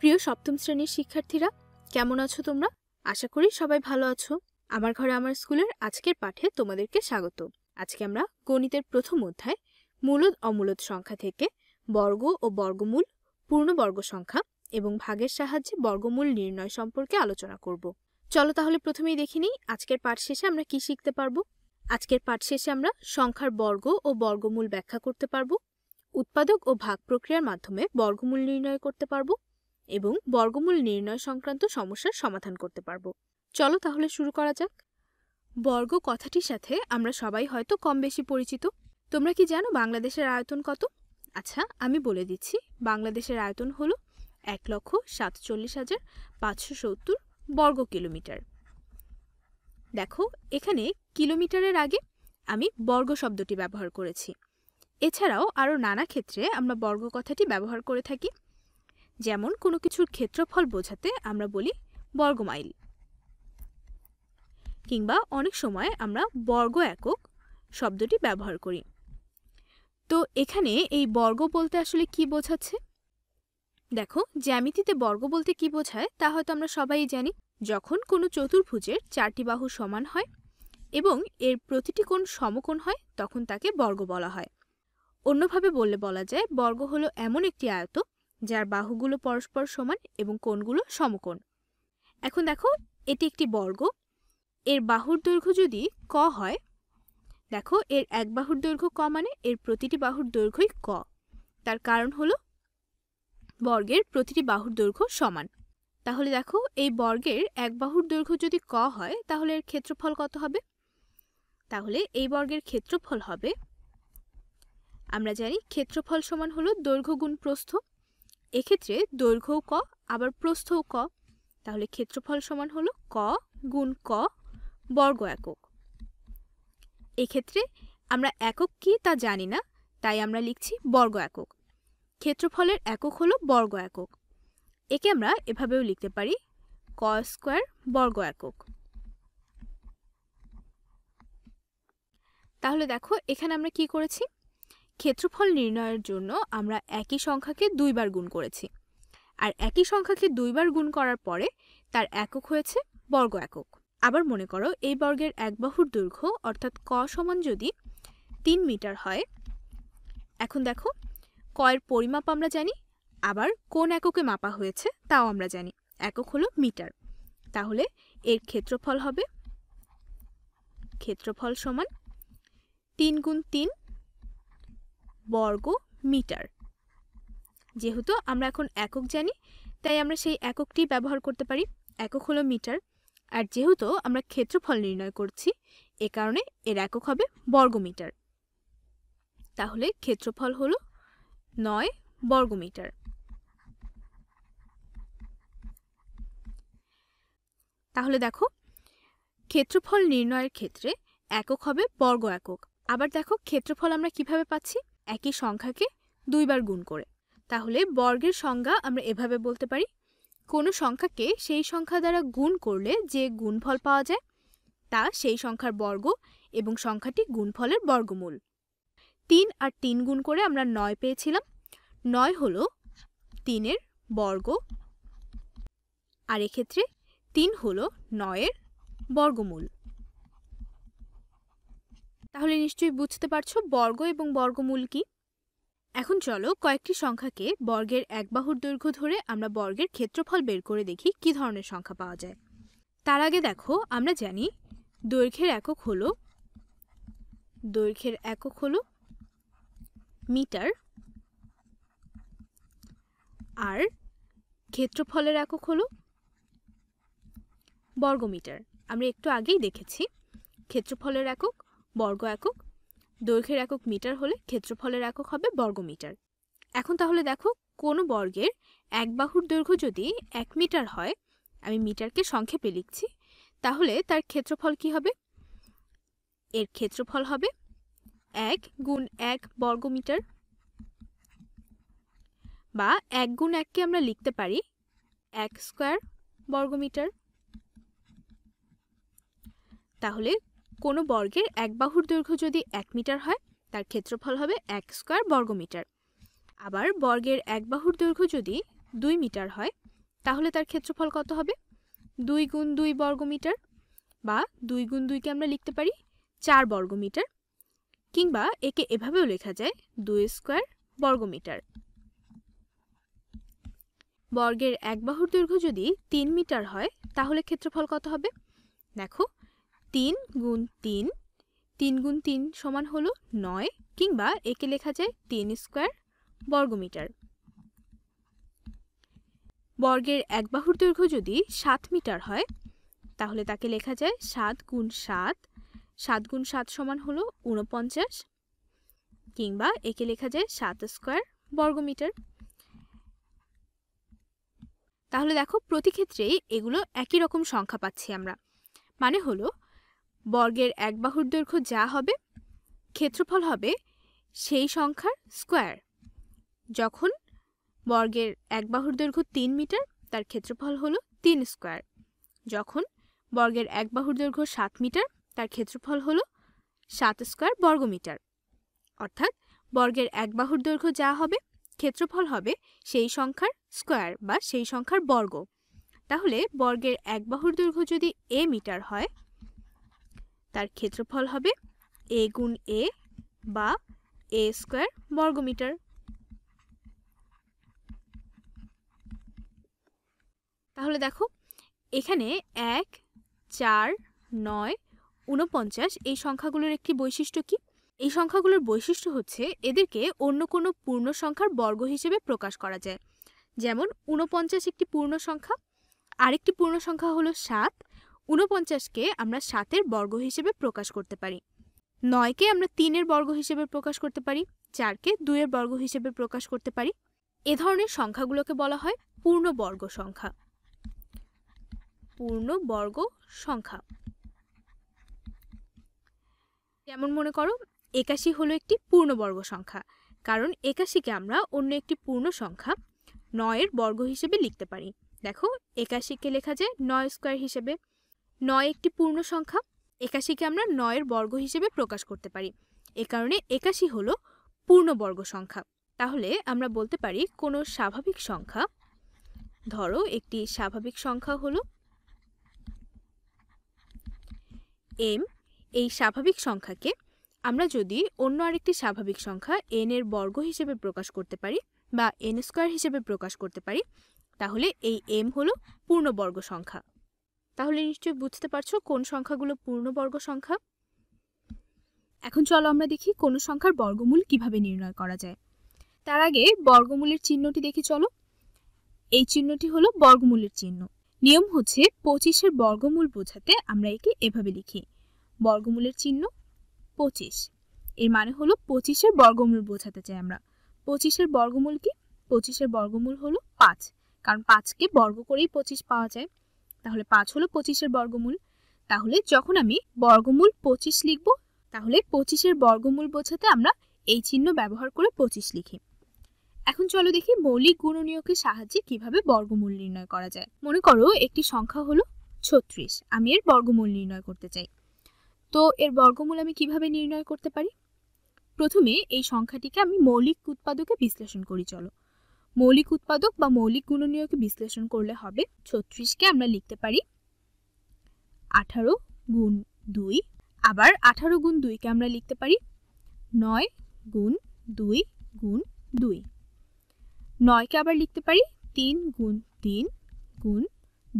প্রিয় সপ্তম শ্রেণীর শিক্ষার্থীরা কেমন আছো তোমরা আশা করি সবাই ভালো আছো আমার ঘরে আমার স্কুলের আজকের পাঠে তোমাদেরকে স্বাগত আজকে আমরা গণিতের প্রথম অধ্যায় মূলদ অমূলদ সংখ্যা থেকে বর্গ ও বর্গমূল পূর্ণবর্গ সংখ্যা এবং ভাগের সাহায্যে বর্গমূল নির্ণয় সম্পর্কে আলোচনা করব চলো তাহলে প্রথমেই দেখে নিই আজকের পাঠ শেষে আমরা কি শিখতে পারব আজকের পাঠ শেষে আমরা সংখ্যার বর্গ ও বর্গমূল ব্যাখ্যা করতে পারব উৎপাদক ও ভাগ প্রক্রিয়ার মাধ্যমে বর্গমূল নির্ণয় করতে পারবো এবং বর্গমূল নির্ণয় সংক্রান্ত সমস্যার সমাধান করতে পারবো চলো তাহলে শুরু করা যাক বর্গ কথাটির সাথে আমরা সবাই হয়তো কম বেশি পরিচিত তোমরা কি জানো বাংলাদেশের আয়তন কত আচ্ছা আমি বলে দিচ্ছি বাংলাদেশের আয়তন হলো এক লক্ষ সাতচল্লিশ হাজার পাঁচশো সত্তর বর্গ কিলোমিটার দেখো এখানে কিলোমিটারের আগে আমি বর্গ শব্দটি ব্যবহার করেছি এছাড়াও আরও নানা ক্ষেত্রে আমরা বর্গ কথাটি ব্যবহার করে থাকি যেমন কোনো কিছুর ক্ষেত্রফল বোঝাতে আমরা বলি বর্গমাইল কিংবা অনেক সময় আমরা বর্গ একক শব্দটি ব্যবহার করি তো এখানে এই বর্গ বলতে আসলে কি বোঝাচ্ছে দেখো জ্যামিতিতে বর্গ বলতে কি বোঝায় তা হয়তো আমরা সবাই জানি যখন কোনো চতুর্ভুজের চারটি বাহু সমান হয় এবং এর প্রতিটি কোণ সমকোণ হয় তখন তাকে বর্গ বলা হয় অন্যভাবে বললে বলা যায় বর্গ হলো এমন একটি আয়ত যার বাহুগুলো পরস্পর সমান এবং কোণগুলো সমকোণ এখন দেখো এটি একটি বর্গ এর বাহুর দৈর্ঘ্য যদি ক হয় দেখো এর এক বাহুর দৈর্ঘ্য ক মানে এর প্রতিটি বাহুর দৈর্ঘ্যই ক তার কারণ হলো বর্গের প্রতিটি বাহুর দৈর্ঘ্য সমান তাহলে দেখো এই বর্গের এক বাহুর দৈর্ঘ্য যদি ক হয় তাহলে এর ক্ষেত্রফল কত হবে তাহলে এই বর্গের ক্ষেত্রফল হবে আমরা জানি ক্ষেত্রফল সমান হলো দৈর্ঘ্য গুণ প্রস্থ এক্ষেত্রে দৈর্ঘ্যও ক আবার প্রস্থও ক তাহলে ক্ষেত্রফল সমান হলো ক গুণ ক বর্গ একক এক্ষেত্রে আমরা একক কি তা জানি না তাই আমরা লিখছি বর্গ একক ক্ষেত্রফলের একক হলো বর্গ একক একে আমরা এভাবেও লিখতে পারি ক স্কোয়ার বর্গ একক তাহলে দেখো এখানে আমরা কি করেছি ক্ষেত্রফল নির্ণয়ের জন্য আমরা একই সংখ্যাকে দুইবার গুণ করেছি আর একই সংখ্যাকে দুইবার গুণ করার পরে তার একক হয়েছে বর্গ একক আবার মনে করো এই বর্গের এক বাহুর দৈর্ঘ্য অর্থাৎ ক সমান যদি তিন মিটার হয় এখন দেখো কয়ের পরিমাপ আমরা জানি আবার কোন এককে মাপা হয়েছে তাও আমরা জানি একক হলো মিটার তাহলে এর ক্ষেত্রফল হবে ক্ষেত্রফল সমান তিন গুণ তিন বর্গ মিটার যেহেতু আমরা এখন একক জানি তাই আমরা সেই এককটি ব্যবহার করতে পারি একক হলো মিটার আর যেহেতু আমরা ক্ষেত্রফল নির্ণয় করছি এ কারণে এর একক হবে বর্গমিটার তাহলে ক্ষেত্রফল হল নয় বর্গ মিটার তাহলে দেখো ক্ষেত্রফল নির্ণয়ের ক্ষেত্রে একক হবে বর্গ একক আবার দেখো ক্ষেত্রফল আমরা কিভাবে পাচ্ছি একই সংখ্যাকে দুইবার গুণ করে তাহলে বর্গের সংজ্ঞা আমরা এভাবে বলতে পারি কোনো সংখ্যাকে সেই সংখ্যা দ্বারা গুণ করলে যে গুণফল পাওয়া যায় তা সেই সংখ্যার বর্গ এবং সংখ্যাটি গুণফলের বর্গমূল তিন আর তিন গুণ করে আমরা নয় পেয়েছিলাম নয় হল তিনের বর্গ আর এক্ষেত্রে তিন হল নয়ের বর্গমূল তাহলে নিশ্চয়ই বুঝতে পারছো বর্গ এবং বর্গমূল কি এখন চলো কয়েকটি সংখ্যাকে বর্গের এক বাহুর দৈর্ঘ্য ধরে আমরা বর্গের ক্ষেত্রফল বের করে দেখি কি ধরনের সংখ্যা পাওয়া যায় তার আগে দেখো আমরা জানি দৈর্ঘ্যের একক হলো দৈর্ঘ্যের একক হলো মিটার আর ক্ষেত্রফলের একক হলো বর্গমিটার আমরা একটু আগেই দেখেছি ক্ষেত্রফলের একক বর্গ একক দৈর্ঘ্যের একক মিটার হলে ক্ষেত্রফলের একক হবে বর্গমিটার এখন তাহলে দেখো কোনো বর্গের এক বাহুর দৈর্ঘ্য যদি এক মিটার হয় আমি মিটারকে সংক্ষেপে লিখছি তাহলে তার ক্ষেত্রফল কি হবে এর ক্ষেত্রফল হবে এক গুণ এক বর্গ মিটার বা এক গুণ এককে আমরা লিখতে পারি এক স্কোয়ার বর্গ মিটার তাহলে কোনো বর্গের এক বাহুর দৈর্ঘ্য যদি এক মিটার হয় তার ক্ষেত্রফল হবে এক স্কোয়ার বর্গমিটার আবার বর্গের এক বাহুর দৈর্ঘ্য যদি দুই মিটার হয় তাহলে তার ক্ষেত্রফল কত হবে দুই গুণ দুই বর্গমিটার বা দুই গুণ দুইকে আমরা লিখতে পারি চার বর্গমিটার কিংবা একে এভাবেও লেখা যায় দুই স্কোয়ার বর্গমিটার বর্গের এক বাহুর দৈর্ঘ্য যদি তিন মিটার হয় তাহলে ক্ষেত্রফল কত হবে দেখো তিন গুণ তিন তিন গুণ তিন সমান হলো নয় কিংবা একে লেখা যায় তিন স্কোয়ার বর্গমিটার বর্গের এক বাহুর দৈর্ঘ্য যদি সাত মিটার হয় তাহলে তাকে লেখা যায় সাত গুণ সাত সাত গুণ সাত সমান হলো ঊনপঞ্চাশ কিংবা একে লেখা যায় সাত স্কোয়ার বর্গমিটার তাহলে দেখো প্রতি ক্ষেত্রেই এগুলো একই রকম সংখ্যা পাচ্ছি আমরা মানে হলো বর্গের এক বাহুর দৈর্ঘ্য যা হবে ক্ষেত্রফল হবে সেই সংখ্যার স্কোয়ার যখন বর্গের এক বাহুর দৈর্ঘ্য তিন মিটার তার ক্ষেত্রফল হলো তিন স্কোয়ার যখন বর্গের এক বাহুর দৈর্ঘ্য সাত মিটার তার ক্ষেত্রফল হলো সাত স্কোয়ার বর্গমিটার অর্থাৎ বর্গের এক বাহুর দৈর্ঘ্য যা হবে ক্ষেত্রফল হবে সেই সংখ্যার স্কোয়ার বা সেই সংখ্যার বর্গ তাহলে বর্গের এক বাহুর দৈর্ঘ্য যদি এ মিটার হয় তার ক্ষেত্রফল হবে এ গুণ এ বা এ স্কোয়ার বর্গমিটার তাহলে দেখো এখানে এক চার নয় উনপঞ্চাশ এই সংখ্যাগুলোর একটি বৈশিষ্ট্য কি এই সংখ্যাগুলোর বৈশিষ্ট্য হচ্ছে এদেরকে অন্য কোনো পূর্ণ সংখ্যার বর্গ হিসেবে প্রকাশ করা যায় যেমন উনপঞ্চাশ একটি পূর্ণ সংখ্যা আরেকটি পূর্ণ সংখ্যা হলো সাত উনপঞ্চাশকে আমরা সাতের বর্গ হিসেবে প্রকাশ করতে পারি নয়কে আমরা তিনের বর্গ হিসেবে প্রকাশ করতে পারি চারকে দুইয়ের বর্গ হিসেবে প্রকাশ করতে পারি এ ধরনের সংখ্যাগুলোকে বলা হয় পূর্ণবর্গ সংখ্যা পূর্ণবর্গ সংখ্যা যেমন মনে করো একাশি হলো একটি পূর্ণবর্গ সংখ্যা কারণ একাশিকে আমরা অন্য একটি পূর্ণ সংখ্যা নয়ের বর্গ হিসেবে লিখতে পারি দেখো একাশিকে লেখা যায় নয় স্কোয়ার হিসেবে নয় একটি পূর্ণ সংখ্যা একাশিকে আমরা নয়ের বর্গ হিসেবে প্রকাশ করতে পারি এ কারণে একাশি হলো পূর্ণবর্গ সংখ্যা তাহলে আমরা বলতে পারি কোনো স্বাভাবিক সংখ্যা ধরো একটি স্বাভাবিক সংখ্যা হলো এম এই স্বাভাবিক সংখ্যাকে আমরা যদি অন্য আরেকটি স্বাভাবিক সংখ্যা এন এর বর্গ হিসেবে প্রকাশ করতে পারি বা এন স্কোয়ার হিসেবে প্রকাশ করতে পারি তাহলে এই এম হলো পূর্ণবর্গ সংখ্যা তাহলে নিশ্চয়ই বুঝতে পারছো কোন সংখ্যাগুলো পূর্ণবর্গ সংখ্যা এখন চলো আমরা দেখি কোন সংখ্যার বর্গমূল কিভাবে নির্ণয় করা যায় তার আগে বর্গমূলের চিহ্নটি দেখি চলো এই চিহ্নটি হলো বর্গমূলের চিহ্ন নিয়ম হচ্ছে পঁচিশের বর্গমূল বোঝাতে আমরা একে এভাবে লিখি বর্গমূলের চিহ্ন পঁচিশ এর মানে হলো পঁচিশের বর্গমূল বোঝাতে চাই আমরা পঁচিশের বর্গমূল কি পঁচিশের বর্গমূল হলো পাঁচ কারণ পাঁচকে বর্গ করেই পঁচিশ পাওয়া যায় তাহলে পাঁচ হলো পঁচিশের বর্গমূল তাহলে যখন আমি বর্গমূল পঁচিশ লিখব তাহলে পঁচিশের বর্গমূল বোঝাতে আমরা এই চিহ্ন ব্যবহার করে পঁচিশ লিখি এখন চলো দেখি মৌলিক গুণনীয়কের সাহায্যে কিভাবে বর্গমূল নির্ণয় করা যায় মনে করো একটি সংখ্যা হলো ছত্রিশ আমি এর বর্গমূল নির্ণয় করতে চাই তো এর বর্গমূল আমি কিভাবে নির্ণয় করতে পারি প্রথমে এই সংখ্যাটিকে আমি মৌলিক উৎপাদকে বিশ্লেষণ করি চলো মৌলিক উৎপাদক বা মৌলিক গুণনীয়কে বিশ্লেষণ করলে হবে ছত্রিশকে আমরা লিখতে পারি আঠারো গুণ দুই আবার আঠারো গুণ দুইকে আমরা লিখতে পারি নয় গুণ দুই গুণ দুই নয়কে আবার লিখতে পারি তিন গুণ তিন গুণ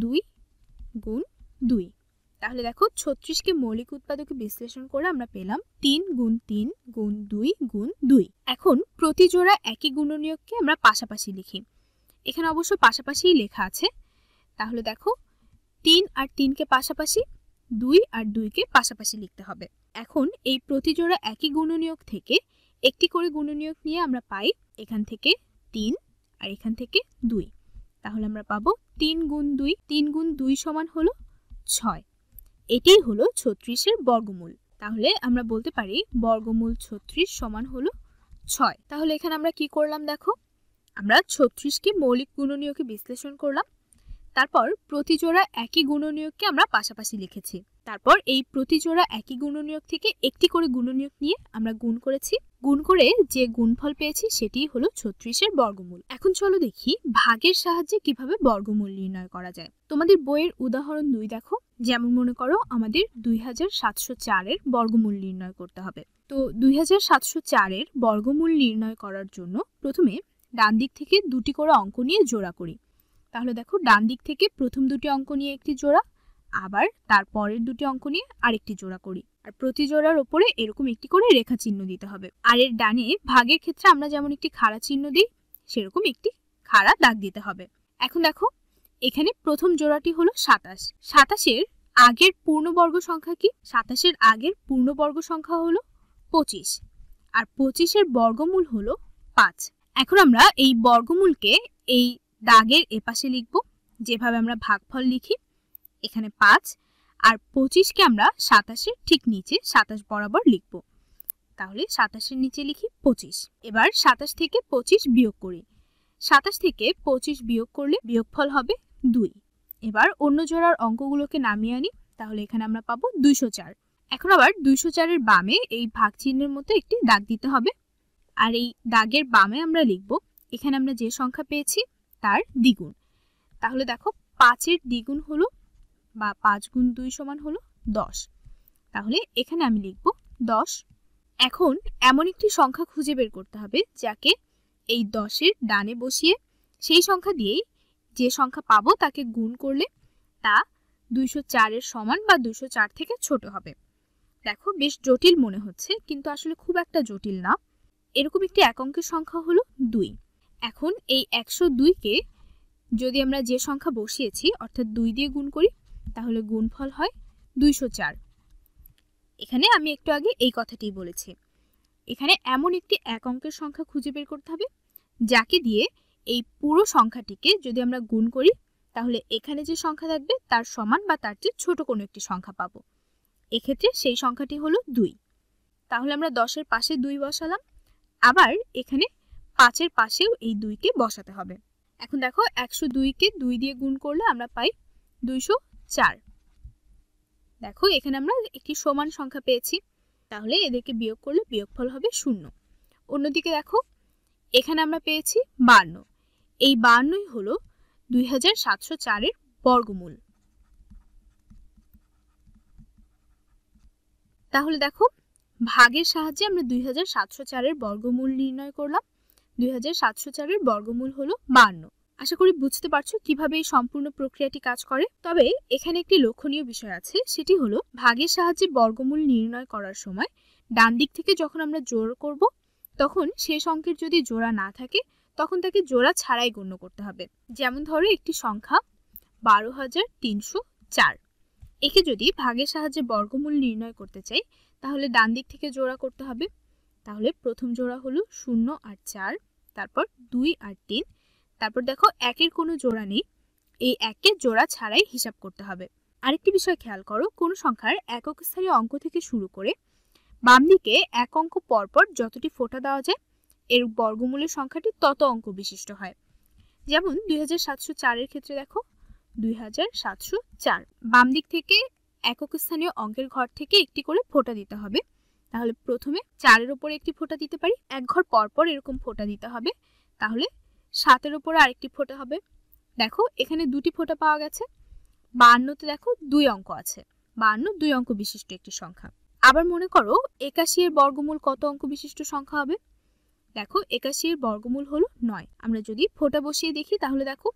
দুই গুণ দুই তাহলে দেখো ছত্রিশকে মৌলিক উৎপাদকে বিশ্লেষণ করে আমরা পেলাম তিন গুণ তিন গুণ দুই গুণ দুই এখন প্রতি জোড়া একই গুণনীয়ককে আমরা পাশাপাশি লিখি এখানে অবশ্য পাশাপাশিই লেখা আছে তাহলে দেখো তিন আর তিনকে পাশাপাশি দুই আর দুইকে পাশাপাশি লিখতে হবে এখন এই প্রতি জোড়া একই গুণনীয়ক থেকে একটি করে গুণনীয়ক নিয়ে আমরা পাই এখান থেকে তিন আর এখান থেকে দুই তাহলে আমরা পাবো তিন গুণ দুই তিন গুণ দুই সমান হলো ছয় এটিই হলো ছত্রিশের বর্গমূল তাহলে আমরা বলতে পারি বর্গমূল ছত্রিশ সমান হলো ছয় তাহলে এখানে আমরা কি করলাম দেখো আমরা ছত্রিশকে মৌলিক গুণনীয়কে বিশ্লেষণ করলাম তারপর প্রতিজোড়া একই গুণনীয়ককে আমরা পাশাপাশি লিখেছি তারপর এই প্রতিজোড়া একই গুণনীয়ক থেকে একটি করে গুণনীয়ক নিয়ে আমরা গুণ করেছি গুণ করে যে গুণফল পেয়েছি সেটি হলো ছত্রিশের বর্গমূল এখন চলো দেখি ভাগের সাহায্যে কিভাবে বর্গমূল নির্ণয় করা যায় তোমাদের বইয়ের উদাহরণ দুই দেখো যেমন মনে করো আমাদের দুই হাজার সাতশো চারের বর্গমূল নির্ণয় করতে হবে তো দুই হাজার সাতশো চারের বর্গমূল নির্ণয় করার জন্য প্রথমে ডান দিক থেকে দুটি করে অঙ্ক নিয়ে জোড়া করি তাহলে দেখো ডান দিক থেকে প্রথম দুটি অঙ্ক নিয়ে একটি জোড়া আবার তার পরের দুটি অঙ্ক নিয়ে আরেকটি জোড়া করি আর প্রতি জোড়ার ওপরে এরকম একটি করে রেখা চিহ্ন দিতে হবে আর এর ডানে ভাগের ক্ষেত্রে আমরা যেমন একটি খাড়া চিহ্ন দিই সেরকম একটি খাড়া দাগ দিতে হবে এখন দেখো এখানে প্রথম জোড়াটি হলো সাতাশ সাতাশের আগের পূর্ণবর্গ সংখ্যা কি সাতাশের আগের পূর্ণবর্গ সংখ্যা হলো পঁচিশ আর পঁচিশের বর্গমূল হলো পাঁচ এখন আমরা এই বর্গমূলকে এই দাগের এপাশে লিখব যেভাবে আমরা ভাগফল লিখি এখানে পাঁচ আর পঁচিশকে আমরা সাতাশের ঠিক নিচে সাতাশ বরাবর লিখব তাহলে সাতাশের নিচে লিখি পঁচিশ এবার সাতাশ থেকে পঁচিশ বিয়োগ করি সাতাশ থেকে পঁচিশ বিয়োগ করলে বিয়োগফল হবে দুই এবার অন্য জোড়ার অঙ্কগুলোকে নামিয়ে আনি তাহলে এখানে আমরা পাবো দুইশো চার এখন আবার দুইশো চারের বামে এই ভাগ চিহ্নের মতো একটি দাগ দিতে হবে আর এই দাগের বামে আমরা লিখব এখানে আমরা যে সংখ্যা পেয়েছি তার দ্বিগুণ তাহলে দেখো পাঁচের দ্বিগুণ হলো বা পাঁচ গুণ দুই সমান হলো দশ তাহলে এখানে আমি লিখব দশ এখন এমন একটি সংখ্যা খুঁজে বের করতে হবে যাকে এই দশের ডানে বসিয়ে সেই সংখ্যা দিয়েই যে সংখ্যা পাবো তাকে গুণ করলে তা দুইশো চারের সমান বা দুইশো চার থেকে ছোট হবে দেখো বেশ জটিল মনে হচ্ছে কিন্তু আসলে খুব একটা জটিল না এরকম একটি একঙ্কের সংখ্যা হলো দুই এখন এই একশো দুইকে যদি আমরা যে সংখ্যা বসিয়েছি অর্থাৎ দুই দিয়ে গুণ করি তাহলে গুণফল হয় দুইশো চার এখানে আমি একটু আগে এই কথাটি বলেছি এখানে এমন একটি এক অঙ্কের সংখ্যা খুঁজে বের করতে হবে যাকে দিয়ে এই পুরো সংখ্যাটিকে যদি আমরা গুণ করি তাহলে এখানে যে সংখ্যা থাকবে তার সমান বা তার চেয়ে ছোট কোনো একটি সংখ্যা পাবো এক্ষেত্রে সেই সংখ্যাটি হলো দুই তাহলে আমরা দশের পাশে দুই বসালাম আবার এখানে পাঁচের পাশেও এই দুইকে বসাতে হবে এখন দেখো একশো দুইকে দুই দিয়ে গুণ করলে আমরা পাই দুইশো চার দেখো এখানে আমরা একটি সমান সংখ্যা পেয়েছি তাহলে এদেরকে বিয়োগ করলে বিয়োগফল হবে শূন্য অন্যদিকে দেখো এখানে আমরা পেয়েছি বান্ন এই বান্নই হলো দুই হাজার সাতশো চারের বর্গমূল তাহলে দেখো ভাগের সাহায্যে আমরা দুই হাজার সাতশো চারের বর্গমূল নির্ণয় করলাম দুই হাজার সাতশো চারের বর্গমূল হলো বান্ন আশা করি বুঝতে পারছো কিভাবে এই সম্পূর্ণ প্রক্রিয়াটি কাজ করে তবে এখানে একটি লক্ষণীয় বিষয় আছে সেটি হলো ভাগের সাহায্যে বর্গমূল নির্ণয় করার সময় ডান দিক থেকে যখন আমরা জোর করব তখন শেষ অঙ্কের যদি জোড়া না থাকে তখন তাকে জোড়া ছাড়াই গণ্য করতে হবে যেমন ধরো একটি সংখ্যা বারো হাজার তিনশো চার একে যদি ভাগের সাহায্যে বর্গমূল নির্ণয় করতে চাই তাহলে ডান দিক থেকে জোড়া করতে হবে তাহলে প্রথম জোড়া হলো শূন্য আর চার তারপর দুই আর তিন তারপর দেখো একের কোনো জোড়া নেই এই একের জোড়া ছাড়াই হিসাব করতে হবে আরেকটি বিষয় খেয়াল করো কোনো সংখ্যার একক স্থায়ী অঙ্ক থেকে শুরু করে বাম দিকে এক অঙ্ক পরপর যতটি ফোটা দেওয়া যায় এর বর্গমূলের সংখ্যাটি তত অঙ্ক বিশিষ্ট হয় যেমন দুই হাজার সাতশো চারের ক্ষেত্রে দেখো দুই হাজার সাতশো চার বাম দিক থেকে একক স্থানীয় অঙ্কের ঘর থেকে একটি করে ফোটা দিতে হবে তাহলে প্রথমে চারের ওপরে একটি ফোঁটা দিতে পারি এক ঘর পরপর এরকম ফোঁটা দিতে হবে তাহলে সাতের উপর আরেকটি ফোঁটা হবে দেখো এখানে দুটি ফোঁটা পাওয়া গেছে বাহান্নতে দেখো দুই অঙ্ক আছে বাহান্ন দুই অঙ্ক বিশিষ্ট একটি সংখ্যা আবার মনে করো একাশি এর বর্গমূল কত অঙ্ক বিশিষ্ট সংখ্যা হবে দেখো একাশি এর বর্গমূল হলো নয় আমরা যদি ফোঁটা বসিয়ে দেখি তাহলে দেখো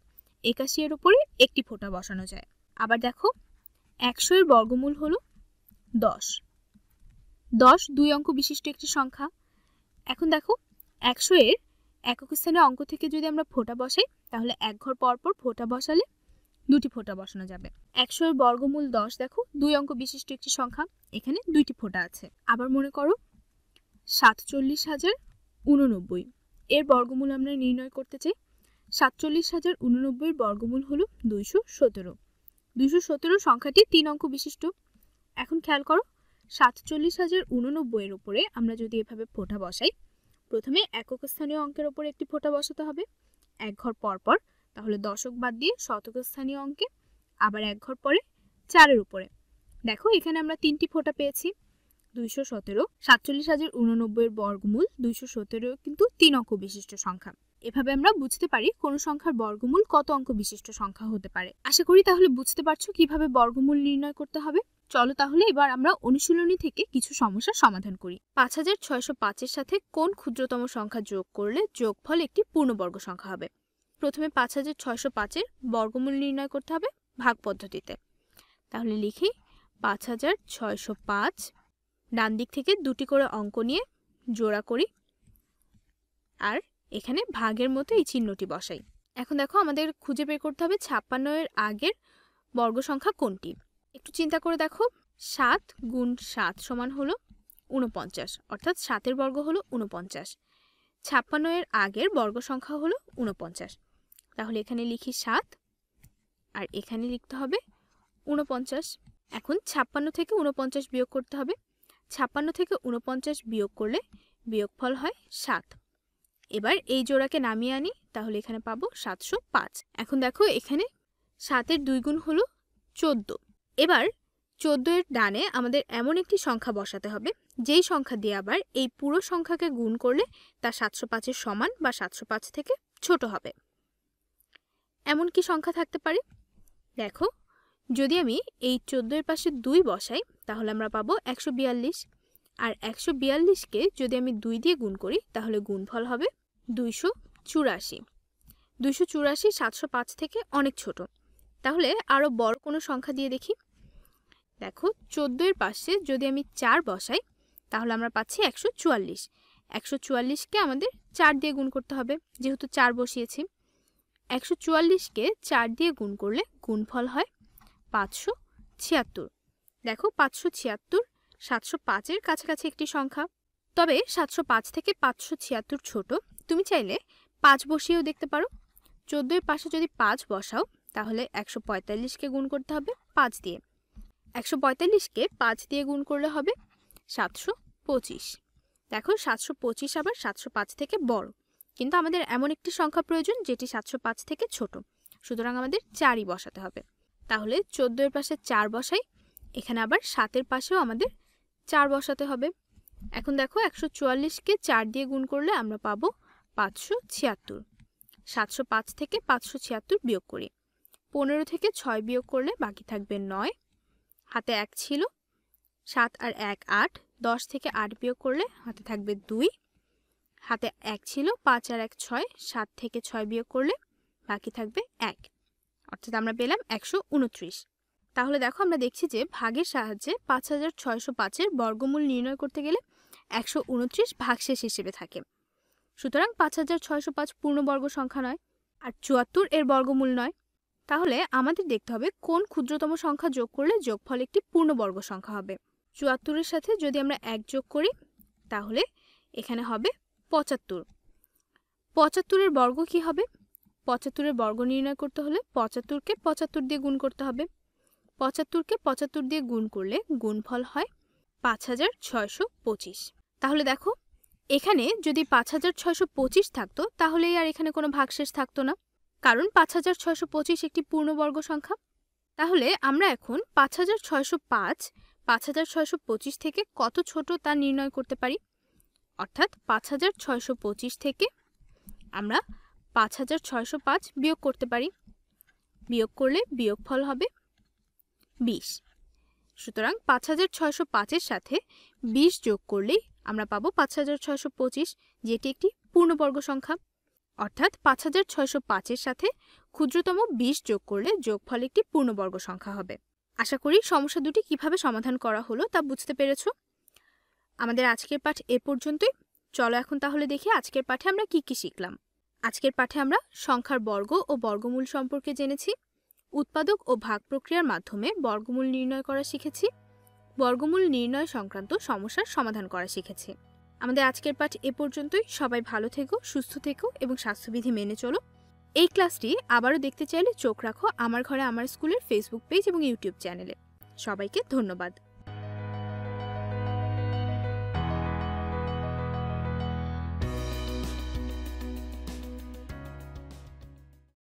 একাশি এর উপরে একটি ফোঁটা বসানো যায় আবার দেখো একশো এর বর্গমূল হলো দশ দশ দুই অঙ্ক বিশিষ্ট একটি সংখ্যা এখন দেখো একশো এর একক স্থানে অঙ্ক থেকে যদি আমরা ফোঁটা বসাই তাহলে এক ঘর পরপর ফোঁটা বসালে দুটি ফোঁটা বসানো যাবে একশো বর্গমূল দশ দেখো দুই অঙ্ক বিশিষ্ট একটি সংখ্যা এখানে দুইটি ফোঁটা আছে আবার মনে করো সাতচল্লিশ হাজার উননব্বই এর বর্গমূল আমরা নির্ণয় করতে চাই সাতচল্লিশ হাজার উননব্বইয়ের বর্গমূল হলো দুইশো সতেরো দুইশো সতেরো সংখ্যাটি তিন অঙ্ক বিশিষ্ট এখন খেয়াল করো সাতচল্লিশ হাজার উননব্বইয়ের উপরে আমরা যদি এভাবে ফোঁটা বসাই প্রথমে একক স্থানীয় অঙ্কের ওপর একটি ফোঁটা বসাতে হবে এক ঘর পর পর তাহলে দশক বাদ দিয়ে শতক স্থানীয় অঙ্কে আবার এক ঘর পরে চারের উপরে দেখো এখানে আমরা তিনটি ফোঁটা পেয়েছি দুইশো সতেরো সাতচল্লিশ হাজার উননব্বইয়ের বর্গমূল দুইশো সতেরো কিন্তু তিন অঙ্ক বিশিষ্ট সংখ্যা এভাবে আমরা বুঝতে পারি কোন সংখ্যার বর্গমূল কত অঙ্ক বিশিষ্ট সংখ্যা হতে পারে আশা করি তাহলে বুঝতে পারছো কিভাবে বর্গমূল নির্ণয় করতে হবে চলো তাহলে এবার আমরা অনুশীলনী থেকে কিছু সমস্যার সমাধান করি পাঁচ হাজার ছয়শো পাঁচের সাথে কোন ক্ষুদ্রতম সংখ্যা যোগ করলে যোগফল একটি পূর্ণবর্গ সংখ্যা হবে প্রথমে পাঁচ হাজার ছয়শো পাঁচের বর্গমূল নির্ণয় করতে হবে ভাগ পদ্ধতিতে তাহলে লিখি পাঁচ হাজার ছয়শো পাঁচ ডান দিক থেকে দুটি করে অঙ্ক নিয়ে জোড়া করি আর এখানে ভাগের মতো এই চিহ্নটি বসাই এখন দেখো আমাদের খুঁজে বের করতে হবে ছাপ্পান্ন এর আগের বর্গ সংখ্যা কোনটি একটু চিন্তা করে দেখো সাত গুণ সাত সমান হলো উনপঞ্চাশ অর্থাৎ সাতের বর্গ হলো উনপঞ্চাশ ছাপ্পান্ন এর আগের বর্গ সংখ্যা হলো উনপঞ্চাশ তাহলে এখানে লিখি সাত আর এখানে লিখতে হবে উনপঞ্চাশ এখন ছাপ্পান্ন থেকে উনপঞ্চাশ বিয়োগ করতে হবে ছাপ্পান্ন থেকে উনপঞ্চাশ বিয়োগ করলে বিয়োগফল হয় সাত এবার এই জোড়াকে নামিয়ে আনি তাহলে এখানে পাবো সাতশো পাঁচ এখন দেখো এখানে সাতের দুই গুণ হলো চোদ্দো এবার চোদ্দোর ডানে আমাদের এমন একটি সংখ্যা বসাতে হবে যেই সংখ্যা দিয়ে আবার এই পুরো সংখ্যাকে গুণ করলে তা সাতশো পাঁচের সমান বা সাতশো পাঁচ থেকে ছোট হবে এমন কি সংখ্যা থাকতে পারে দেখো যদি আমি এই চোদ্দোর পাশে দুই বসাই তাহলে আমরা পাবো একশো বিয়াল্লিশ আর একশো বিয়াল্লিশকে যদি আমি দুই দিয়ে গুণ করি তাহলে গুণফল হবে দুইশো চুরাশি দুইশো চুরাশি সাতশো পাঁচ থেকে অনেক ছোটো তাহলে আরও বড় কোনো সংখ্যা দিয়ে দেখি দেখো চোদ্দোর পাশে যদি আমি চার বসাই তাহলে আমরা পাচ্ছি একশো চুয়াল্লিশ একশো চুয়াল্লিশকে আমাদের চার দিয়ে গুণ করতে হবে যেহেতু চার বসিয়েছি একশো চুয়াল্লিশকে চার দিয়ে গুণ করলে গুণফল হয় পাঁচশো ছিয়াত্তর দেখো পাঁচশো ছিয়াত্তর সাতশো পাঁচের কাছাকাছি একটি সংখ্যা তবে সাতশো পাঁচ থেকে পাঁচশো ছিয়াত্তর ছোট তুমি চাইলে পাঁচ বসিয়েও দেখতে পারো চোদ্দোর পাশে যদি পাঁচ বসাও তাহলে একশো পঁয়তাল্লিশকে গুণ করতে হবে পাঁচ দিয়ে একশো পঁয়তাল্লিশকে পাঁচ দিয়ে গুণ করলে হবে সাতশো পঁচিশ দেখো সাতশো পঁচিশ আবার সাতশো পাঁচ থেকে বড় কিন্তু আমাদের এমন একটি সংখ্যা প্রয়োজন যেটি সাতশো পাঁচ থেকে ছোট সুতরাং আমাদের চারই বসাতে হবে তাহলে চোদ্দোর পাশে চার বসাই এখানে আবার সাতের পাশেও আমাদের চার বসাতে হবে এখন দেখো একশো চুয়াল্লিশকে চার দিয়ে গুণ করলে আমরা পাবো পাঁচশো ছিয়াত্তর সাতশো পাঁচ থেকে পাঁচশো ছিয়াত্তর বিয়োগ করি পনেরো থেকে ছয় বিয়োগ করলে বাকি থাকবে নয় হাতে এক ছিল সাত আর এক আট দশ থেকে আট বিয়োগ করলে হাতে থাকবে দুই হাতে এক ছিল পাঁচ আর এক ছয় সাত থেকে ছয় বিয়োগ করলে বাকি থাকবে এক অর্থাৎ আমরা পেলাম একশো উনত্রিশ তাহলে দেখো আমরা দেখছি যে ভাগের সাহায্যে পাঁচ হাজার ছয়শো পাঁচের বর্গমূল নির্ণয় করতে গেলে একশো উনত্রিশ ভাগশেষ হিসেবে থাকে সুতরাং পাঁচ হাজার ছয়শো পাঁচ পূর্ণবর্গ সংখ্যা নয় আর চুয়াত্তর এর বর্গমূল নয় তাহলে আমাদের দেখতে হবে কোন ক্ষুদ্রতম সংখ্যা যোগ করলে যোগফল একটি পূর্ণবর্গ সংখ্যা হবে চুয়াত্তরের সাথে যদি আমরা এক যোগ করি তাহলে এখানে হবে পঁচাত্তর পঁচাত্তরের বর্গ কি হবে পঁচাত্তরের বর্গ নির্ণয় করতে হলে পঁচাত্তরকে পঁচাত্তর দিয়ে গুণ করতে হবে পঁচাত্তরকে পঁচাত্তর দিয়ে গুণ করলে গুণফল হয় পাঁচ হাজার ছয়শো পঁচিশ তাহলে দেখো এখানে যদি পাঁচ হাজার ছয়শো পঁচিশ থাকতো তাহলেই আর এখানে কোনো ভাগশেষ থাকতো না কারণ পাঁচ হাজার ছয়শো পঁচিশ একটি পূর্ণবর্গ সংখ্যা তাহলে আমরা এখন পাঁচ হাজার ছয়শো পাঁচ পাঁচ হাজার ছয়শো পঁচিশ থেকে কত ছোট তা নির্ণয় করতে পারি অর্থাৎ পাঁচ হাজার ছয়শো পঁচিশ থেকে আমরা পাঁচ হাজার ছয়শো পাঁচ বিয়োগ করতে পারি বিয়োগ করলে বিয়োগফল হবে বিশ সুতরাং পাঁচ হাজার ছয়শো পাঁচের সাথে বিশ যোগ করলেই আমরা পাবো পাঁচ হাজার ছয়শো পঁচিশ যেটি একটি পূর্ণবর্গ সংখ্যা অর্থাৎ পাঁচ হাজার ছয়শো পাঁচের সাথে ক্ষুদ্রতম বিশ যোগ করলে যোগফল একটি পূর্ণবর্গ সংখ্যা হবে আশা করি সমস্যা দুটি কিভাবে সমাধান করা হলো তা বুঝতে পেরেছ আমাদের আজকের পাঠ এ পর্যন্তই চলো এখন তাহলে দেখি আজকের পাঠে আমরা কি কি শিখলাম আজকের পাঠে আমরা সংখ্যার বর্গ ও বর্গমূল সম্পর্কে জেনেছি উৎপাদক ও ভাগ প্রক্রিয়ার মাধ্যমে বর্গমূল নির্ণয় করা শিখেছি বর্গমূল নির্ণয় সংক্রান্ত সমস্যার সমাধান করা শিখেছি আমাদের আজকের পাঠ এ পর্যন্তই সবাই ভালো থেকো সুস্থ থেকো এবং স্বাস্থ্যবিধি মেনে চলো এই ক্লাসটি আবারও দেখতে চাইলে চোখ রাখো আমার ঘরে আমার স্কুলের ফেসবুক পেজ এবং ইউটিউব চ্যানেলে সবাইকে ধন্যবাদ